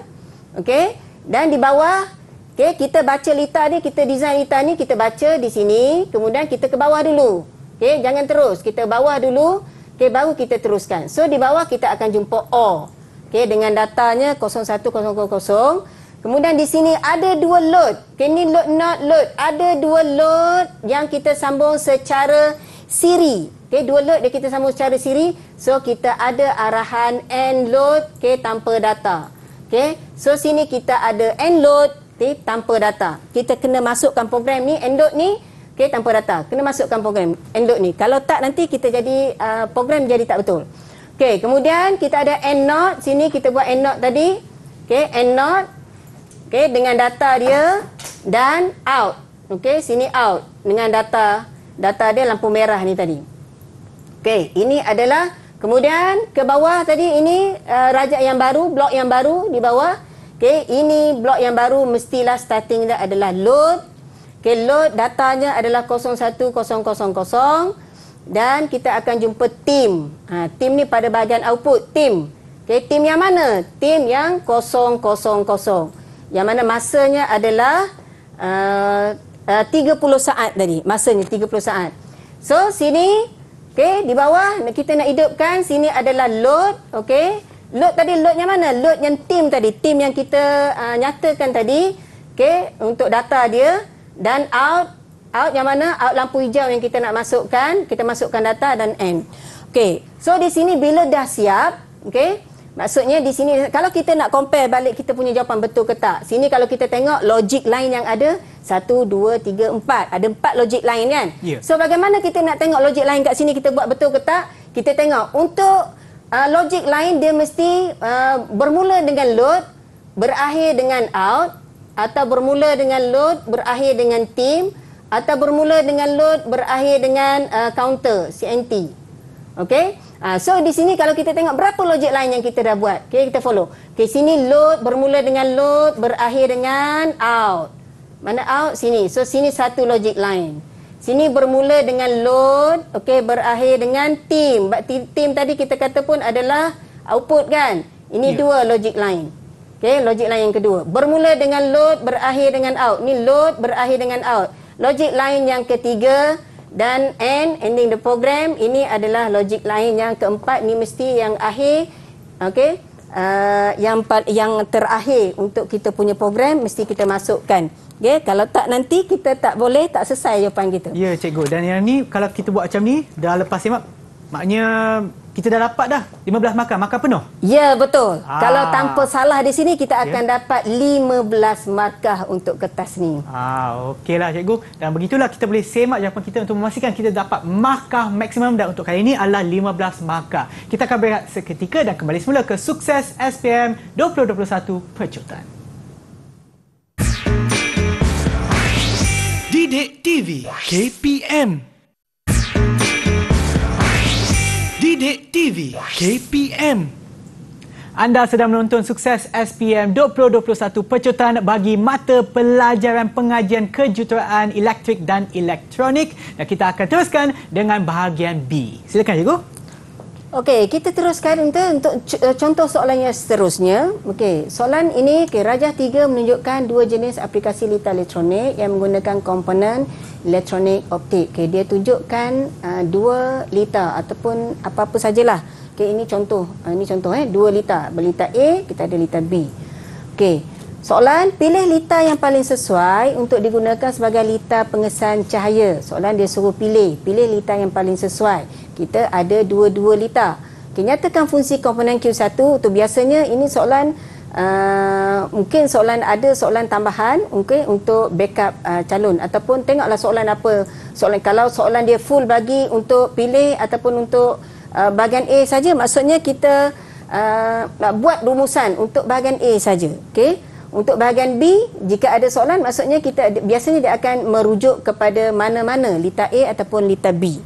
S2: Okay, dan di bawah Okay, kita baca lita ni, kita design lita ni, kita baca di sini. Kemudian kita ke bawah dulu. Okay, jangan terus. Kita bawah dulu. Okay, baru kita teruskan. So, di bawah kita akan jumpa O. Okay, dengan datanya 01000. Kemudian di sini ada dua load. Ini load not load. Ada dua load yang kita sambung secara siri. Okay, dua load yang kita sambung secara siri. So kita ada arahan end load okay, tanpa data. Okay. So sini kita ada end load okay, tanpa data. Kita kena masukkan program ni, end load ni okay, tanpa data. Kena masukkan program end load ni. Kalau tak nanti kita jadi uh, program jadi tak betul. Okay, kemudian kita ada end not. Sini kita buat end not tadi. Okay, end not. Okey, dengan data dia dan out. Okey, sini out dengan data data dia lampu merah ni tadi. Okey, ini adalah kemudian ke bawah tadi ini uh, rajak yang baru, blok yang baru di bawah. Okey, ini blok yang baru mestilah starting dia adalah load. Okey, load datanya adalah 01000 dan kita akan jumpa tim. Ha, tim ni pada bahagian output, tim. Okey, tim yang mana? Tim yang 000 yang mana masanya adalah uh, uh, 30 saat tadi masanya 30 saat so sini okay di bawah kita nak hidupkan sini adalah load okay load tadi load yang mana load yang team tadi team yang kita uh, nyatakan tadi okay untuk data dia dan out out yang mana out lampu hijau yang kita nak masukkan kita masukkan data dan end okay so di sini bila dah siap okay Maksudnya di sini kalau kita nak compare balik kita punya jawapan betul ke tak. Sini kalau kita tengok logic lain yang ada satu dua tiga empat Ada empat logic lain kan? Yeah. So bagaimana kita nak tengok logic lain kat sini kita buat betul ke tak? Kita tengok untuk uh, logic lain dia mesti uh, bermula dengan load, berakhir dengan out atau bermula dengan load, berakhir dengan team atau bermula dengan load, berakhir dengan uh, counter, CNT. Okay? Uh, so di sini kalau kita tengok berapa logik lain yang kita dah buat. Okey, kita follow. Okey, sini load bermula dengan load berakhir dengan out. Mana out? Sini. So sini satu logik lain. Sini bermula dengan load, okey berakhir dengan team. Team, team tadi kita kata pun adalah output kan? Ini yeah. dua logik lain. Okey, logik lain yang kedua. Bermula dengan load berakhir dengan out. Ni load berakhir dengan out. Logik lain yang ketiga, dan end, ending the program, ini adalah logik lain yang keempat, ni mesti yang akhir, okay? Uh, yang yang terakhir untuk kita punya program mesti kita masukkan. Okay? Kalau tak nanti kita tak
S1: boleh tak selesai jawapan kita. Ya, cikgu. Dan yang ni kalau kita buat macam ni dah lepas semak maknya kita dah dapat dah 15 makan, makan penuh. Ya, betul. Ah. Kalau tanpa
S2: salah di sini, kita ya. akan yeah. dapat 15 markah untuk kertas ni.
S1: Ah, okeylah cikgu. Dan begitulah kita boleh semak jawapan kita untuk memastikan kita dapat markah maksimum dan untuk kali ini adalah 15 markah. Kita akan berehat seketika dan kembali semula ke sukses SPM 2021 percutan. Didik TV KPM Didik TV KPM anda sedang menonton sukses SPM 2021 pecutan bagi mata pelajaran pengajian kejuruteraan elektrik dan elektronik dan kita akan teruskan dengan bahagian B. Silakan cikgu.
S2: Okey, kita teruskan untuk, untuk eh, contoh soalan yang seterusnya. Okey, soalan ini okay, Rajah 3 menunjukkan dua jenis aplikasi lita elektronik yang menggunakan komponen elektronik optik. Okey, dia tunjukkan uh, dua lita ataupun apa-apa sajalah. Okey, ini contoh. Uh, ini contoh eh, dua lita. Berlita A, kita ada lita B. Okey. Soalan, pilih lita yang paling sesuai untuk digunakan sebagai lita pengesan cahaya. Soalan dia suruh pilih, pilih lita yang paling sesuai kita ada dua-dua lita. Okay, nyatakan fungsi komponen Q1 tu biasanya ini soalan uh, mungkin soalan ada soalan tambahan mungkin okay, untuk backup uh, calon ataupun tengoklah soalan apa soalan kalau soalan dia full bagi untuk pilih ataupun untuk uh, bahagian A saja maksudnya kita uh, buat rumusan untuk bahagian A saja okey untuk bahagian B jika ada soalan maksudnya kita biasanya dia akan merujuk kepada mana-mana lita A ataupun lita B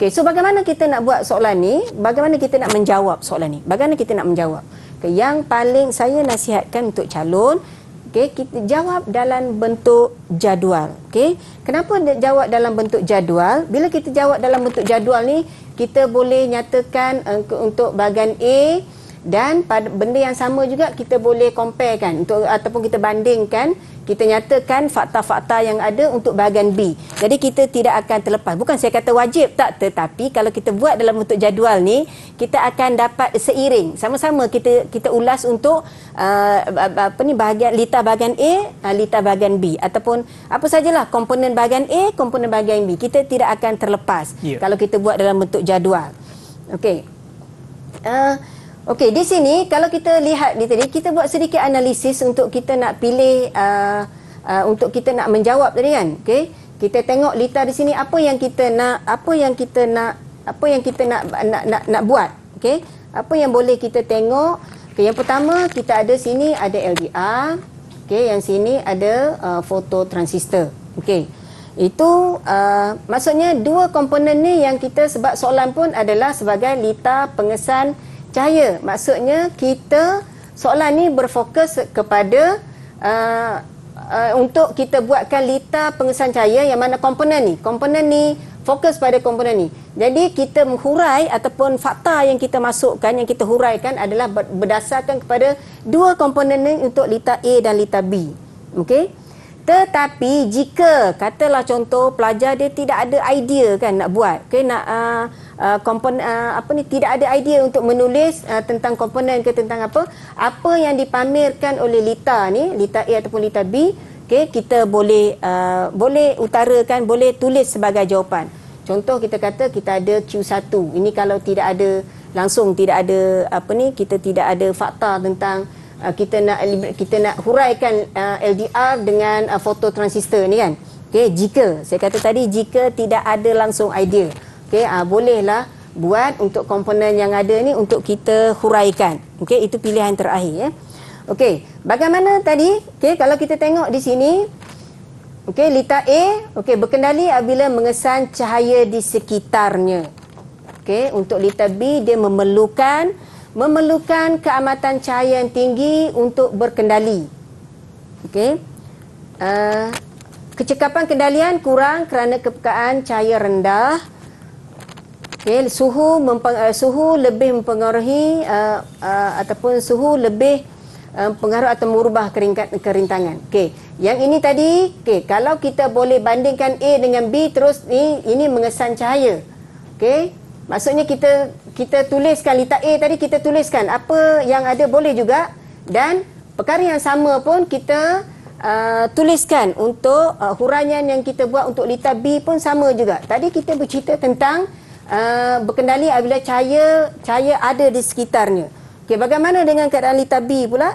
S2: Okay, so bagaimana kita nak buat soalan ni? Bagaimana kita nak menjawab soalan ni? Bagaimana kita nak menjawab? Okay, yang paling saya nasihatkan untuk calon, okay, kita jawab dalam bentuk jadual. okay? Kenapa jawab dalam bentuk jadual? Bila kita jawab dalam bentuk jadual ni, kita boleh nyatakan eh, untuk bahagian A dan pada benda yang sama juga kita boleh comparekan, kan untuk ataupun kita bandingkan kita nyatakan fakta-fakta yang ada untuk bahagian B. Jadi kita tidak akan terlepas. Bukan saya kata wajib tak, tetapi kalau kita buat dalam bentuk jadual ni, kita akan dapat seiring. Sama-sama kita kita ulas untuk uh, apa ni bahagian lita bahagian A, uh, lita bahagian B ataupun apa sajalah komponen bahagian A, komponen bahagian B. Kita tidak akan terlepas yeah. kalau kita buat dalam bentuk jadual. Okey. Uh, Okey, di sini kalau kita lihat ni tadi kita buat sedikit analisis untuk kita nak pilih uh, uh, untuk kita nak menjawab tadi kan. Okey. Kita tengok Lita di sini apa yang kita nak apa yang kita nak apa yang kita nak nak nak, nak buat. Okey. Apa yang boleh kita tengok? Okay, yang pertama kita ada sini ada LDR. Okey, yang sini ada uh, foto transistor. Okey. Itu uh, maksudnya dua komponen ni yang kita sebab soalan pun adalah sebagai Lita pengesan cahaya maksudnya kita soalan ni berfokus kepada uh, uh, untuk kita buatkan lita pengesan cahaya yang mana komponen ni komponen ni fokus pada komponen ni jadi kita menghurai ataupun fakta yang kita masukkan yang kita huraikan adalah berdasarkan kepada dua komponen ni untuk lita A dan lita B okey tetapi jika katalah contoh pelajar dia tidak ada idea kan nak buat okey nak uh, Uh, komponen uh, apa ni tidak ada idea untuk menulis uh, tentang komponen ke tentang apa apa yang dipamerkan oleh Lita ni Lita A ataupun Lita B okey kita boleh uh, boleh utarakan boleh tulis sebagai jawapan contoh kita kata kita ada Q1 ini kalau tidak ada langsung tidak ada apa ni kita tidak ada fakta tentang uh, kita nak kita nak huraikan uh, LDR dengan uh, transistor ni kan okey jika saya kata tadi jika tidak ada langsung idea okey uh, bolehlah buat untuk komponen yang ada ni untuk kita huraikan okey itu pilihan terakhir ya okey bagaimana tadi okey kalau kita tengok di sini okey lita A okey berkendali apabila ah, mengesan cahaya di sekitarnya okey untuk lita B dia memerlukan memerlukan keamatan cahaya yang tinggi untuk berkendali okey uh, kecekapan kendalian kurang kerana kepekaan cahaya rendah Okay, suhu mempeng, uh, eh, suhu lebih mempengaruhi uh, uh, ataupun suhu lebih pengaruh atau merubah keringkat kerintangan. Okey, yang ini tadi, Okay, kalau kita boleh bandingkan A dengan B terus ni ini mengesan cahaya. Okay, maksudnya kita kita tuliskan litar A tadi kita tuliskan apa yang ada boleh juga dan perkara yang sama pun kita uh, tuliskan untuk uh, huraian yang kita buat untuk litar B pun sama juga. Tadi kita bercerita tentang uh, berkendali apabila cahaya cahaya ada di sekitarnya. Okey, bagaimana dengan keadaan lita B pula?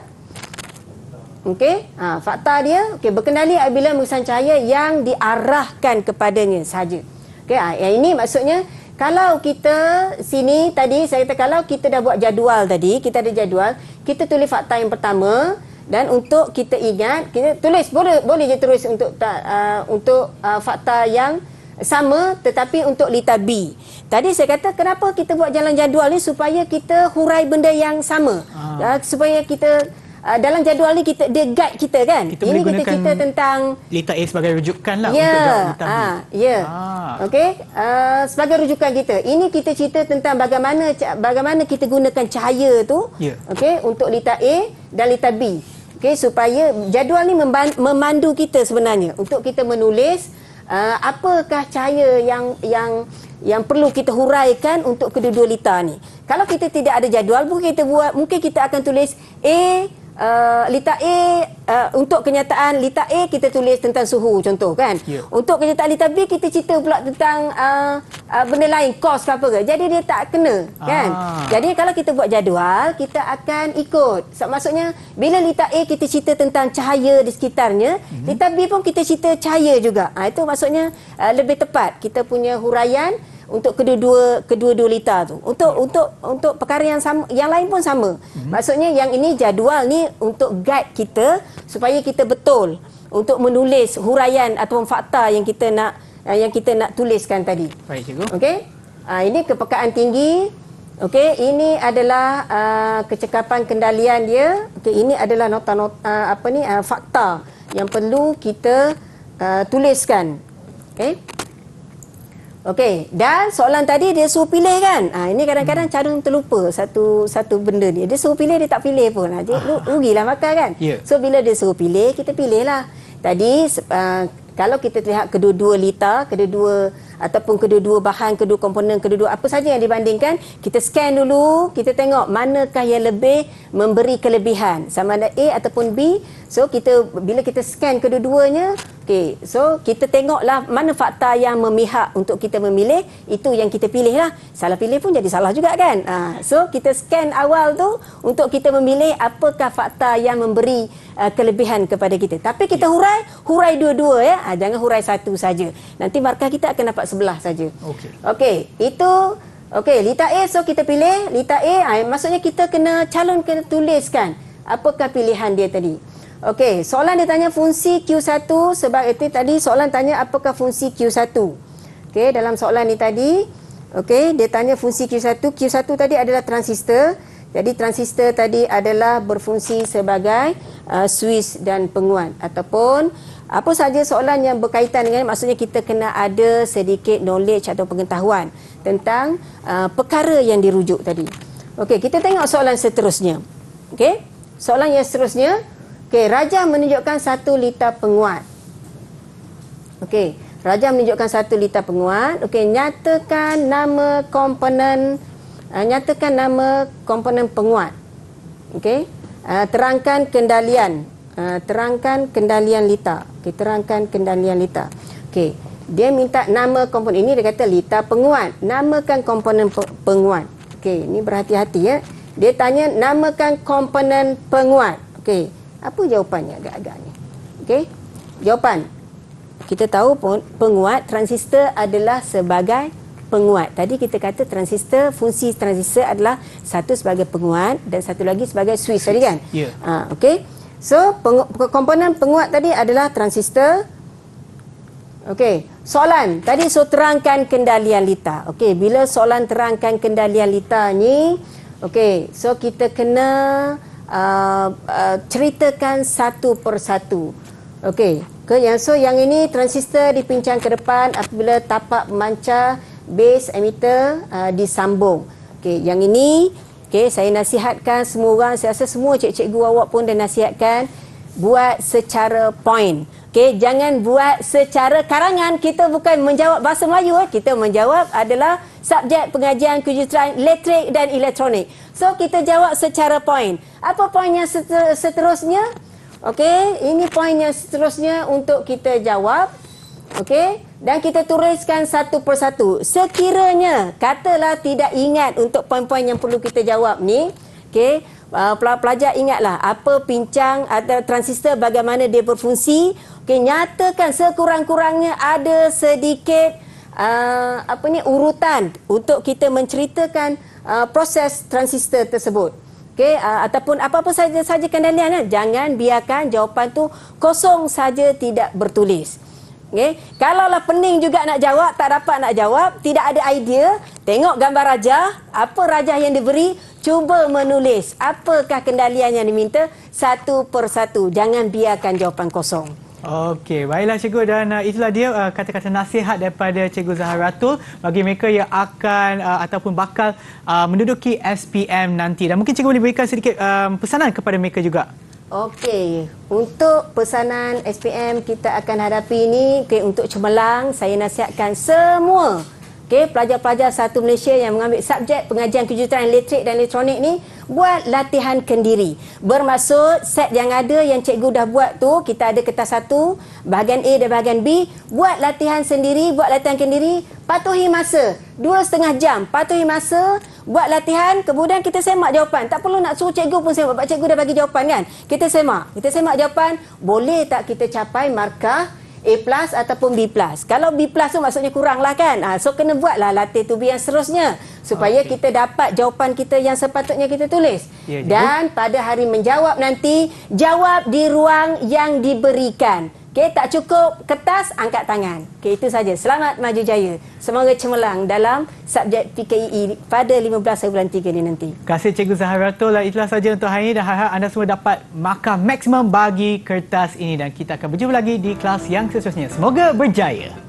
S2: Okey, ha, fakta dia okey berkendali apabila mengusan cahaya yang diarahkan kepadanya saja. Okey, ha, yang ini maksudnya kalau kita sini tadi saya kata kalau kita dah buat jadual tadi, kita ada jadual, kita tulis fakta yang pertama dan untuk kita ingat, kita tulis boleh boleh je terus untuk uh, untuk uh, fakta yang sama tetapi untuk litar B. Tadi saya kata kenapa kita buat jalan jadual ni supaya kita hurai benda yang sama. Ha. Uh, supaya kita uh, dalam jadual ni kita dia guide kita kan. Kita Ini kita cerita tentang
S1: litar A sebagai rujukan lah yeah. untuk jawab litar B. Ha, Yeah. Ha.
S2: Ya. Ah. Okey. Uh, sebagai rujukan kita. Ini kita cerita tentang bagaimana bagaimana kita gunakan cahaya tu yeah. okey untuk litar A dan litar B. Okay, supaya jadual ni memandu kita sebenarnya untuk kita menulis uh, apakah cahaya yang yang yang perlu kita huraikan untuk kedua-dua lita ni. Kalau kita tidak ada jadual mungkin kita buat mungkin kita akan tulis A Uh, lita A uh, untuk kenyataan lita A kita tulis tentang suhu contoh kan yeah. untuk kenyataan lita B kita cerita pula tentang uh, uh, benda lain kos ke apa ke jadi dia tak kena kan? ah. kan jadi kalau kita buat jadual kita akan ikut so, maksudnya bila lita A kita cerita tentang cahaya di sekitarnya mm-hmm. lita B pun kita cerita cahaya juga ha, itu maksudnya uh, lebih tepat kita punya huraian untuk kedua-dua kedua-dua litar tu. Untuk hmm. untuk untuk perkara yang sama yang lain pun sama. Hmm. Maksudnya yang ini jadual ni untuk guide kita supaya kita betul untuk menulis huraian atau fakta yang kita nak eh, yang kita nak tuliskan tadi. Baik cikgu. Okey. Ha, ini kepekaan tinggi. Okey, ini adalah uh, kecekapan kendalian dia. Okey, ini adalah nota-nota ah, apa ni uh, fakta yang perlu kita uh, tuliskan. Okey. Okey, dan soalan tadi dia suruh pilih kan? Ha, ini kadang-kadang hmm. cara terlupa satu satu benda ni. Dia suruh pilih, dia tak pilih pun. Ha, jadi, ah. rugilah makan kan? Yeah. So, bila dia suruh pilih, kita pilih lah. Tadi, uh, kalau kita lihat kedua-dua litar, kedua-dua ataupun kedua-dua bahan, kedua komponen, kedua-dua apa saja yang dibandingkan, kita scan dulu, kita tengok manakah yang lebih memberi kelebihan sama ada A ataupun B. So kita bila kita scan kedua-duanya, okay. So kita tengoklah mana fakta yang memihak untuk kita memilih, itu yang kita pilih lah. Salah pilih pun jadi salah juga kan? Ha, so kita scan awal tu untuk kita memilih apakah fakta yang memberi uh, kelebihan kepada kita. Tapi kita ya. hurai, hurai dua-dua ya. Ha, jangan hurai satu saja. Nanti markah kita akan dapat sebelah saja. Okey. Okey, itu okey, lita A so kita pilih lita A. Ah, maksudnya kita kena calon kena tuliskan apakah pilihan dia tadi. Okey, soalan dia tanya fungsi Q1 sebab itu tadi soalan tanya apakah fungsi Q1. Okey, dalam soalan ni tadi, okey, dia tanya fungsi Q1. Q1 tadi adalah transistor. Jadi transistor tadi adalah berfungsi sebagai uh, switch dan penguat ataupun apa saja soalan yang berkaitan dengan maksudnya kita kena ada sedikit knowledge atau pengetahuan tentang uh, perkara yang dirujuk tadi. Okey, kita tengok soalan seterusnya. Okey. Soalan yang seterusnya, okey, raja menunjukkan satu liter penguat. Okey, raja menunjukkan satu liter penguat. Okey, nyatakan nama komponen uh, nyatakan nama komponen penguat. Okey. Uh, terangkan kendalian. Uh, terangkan kendalian lita. Okey, terangkan kendalian lita. Okey. Dia minta nama komponen ini dia kata lita penguat. Namakan komponen penguat. Okey, ini berhati-hati ya. Dia tanya namakan komponen penguat. Okey. Apa jawapannya agak-agaknya? Okey. Jawapan. Kita tahu pun penguat transistor adalah sebagai penguat. Tadi kita kata transistor, fungsi transistor adalah satu sebagai penguat dan satu lagi sebagai switch, switch. tadi kan? Ya. Yeah. Uh, okay. So, pengu- komponen penguat tadi adalah transistor. Okay. Soalan. Tadi so terangkan kendalian lita. Okay. Bila soalan terangkan kendalian lita ni, okay. So, kita kena uh, uh, ceritakan satu persatu. satu. Okay. Okay, yang so yang ini transistor dipincang ke depan apabila tapak memancar base emitter uh, disambung. Okey, yang ini okey saya nasihatkan semua orang, saya rasa semua cik-cikgu awak pun dah nasihatkan buat secara point. Okey, jangan buat secara karangan. Kita bukan menjawab bahasa Melayu eh. Kita menjawab adalah subjek pengajian kejuruteraan elektrik dan elektronik. So kita jawab secara point. Apa point yang seterusnya? Okey, ini point yang seterusnya untuk kita jawab. Okey, dan kita tuliskan satu persatu. Sekiranya katalah tidak ingat untuk poin-poin yang perlu kita jawab ni, okey, uh, pelajar ingatlah apa pincang atau transistor bagaimana dia berfungsi. Okey, nyatakan sekurang-kurangnya ada sedikit uh, apa ni urutan untuk kita menceritakan uh, proses transistor tersebut. Okey, uh, ataupun apa-apa saja saja kendalian kan. Jangan biarkan jawapan tu kosong saja tidak bertulis. Okay. Kalaulah pening juga nak jawab, tak dapat nak jawab, tidak ada idea, tengok gambar raja, apa raja yang diberi, cuba menulis apakah kendalian yang diminta satu per
S1: satu. Jangan biarkan jawapan kosong. Okey, baiklah cikgu dan uh, itulah dia uh, kata-kata nasihat daripada cikgu Zaharatul bagi mereka yang akan uh, ataupun bakal uh, menduduki SPM nanti. Dan mungkin cikgu boleh berikan sedikit um, pesanan kepada mereka juga.
S2: Okey, untuk pesanan SPM kita akan hadapi ini okay, untuk cemerlang, saya nasihatkan semua Okey, pelajar-pelajar satu Malaysia yang mengambil subjek pengajian kejuruteraan elektrik dan elektronik ni buat latihan kendiri. Bermaksud set yang ada yang cikgu dah buat tu, kita ada kertas satu, bahagian A dan bahagian B, buat latihan sendiri, buat latihan kendiri, patuhi masa. Dua setengah jam, patuhi masa, buat latihan, kemudian kita semak jawapan. Tak perlu nak suruh cikgu pun semak, sebab cikgu dah bagi jawapan kan. Kita semak, kita semak jawapan, boleh tak kita capai markah A plus ataupun B plus. Kalau B plus tu maksudnya kurang lah kan. Ha, so kena buatlah latih tubi yang seterusnya. Supaya okay. kita dapat jawapan kita yang sepatutnya kita tulis. Ya, Dan pada hari menjawab nanti, jawab di ruang yang diberikan. Okey, tak cukup kertas, angkat tangan. Okey, itu saja. Selamat maju jaya. Semoga cemerlang dalam subjek PKEE e pada 15 hari
S1: bulan 3 ini nanti. Terima kasih Cikgu Zaharato. Lah, itulah saja untuk hari ini dan harap anda semua dapat maka maksimum bagi kertas ini. Dan kita akan berjumpa lagi di kelas yang seterusnya. Semoga berjaya.